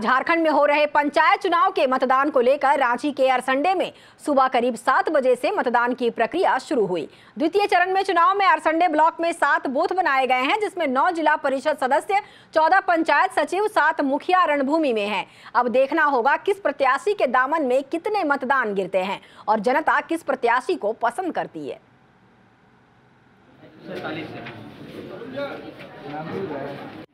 झारखंड में हो रहे पंचायत चुनाव के मतदान को लेकर रांची के अरसंडे में सुबह करीब सात बजे से मतदान की प्रक्रिया शुरू हुई द्वितीय चरण में चुनाव में अरसंडे ब्लॉक में सात बूथ बनाए गए हैं जिसमें नौ जिला परिषद सदस्य चौदह पंचायत सचिव सात मुखिया रणभूमि में हैं। अब देखना होगा किस प्रत्याशी के दामन में कितने मतदान गिरते हैं और जनता किस प्रत्याशी को पसंद करती है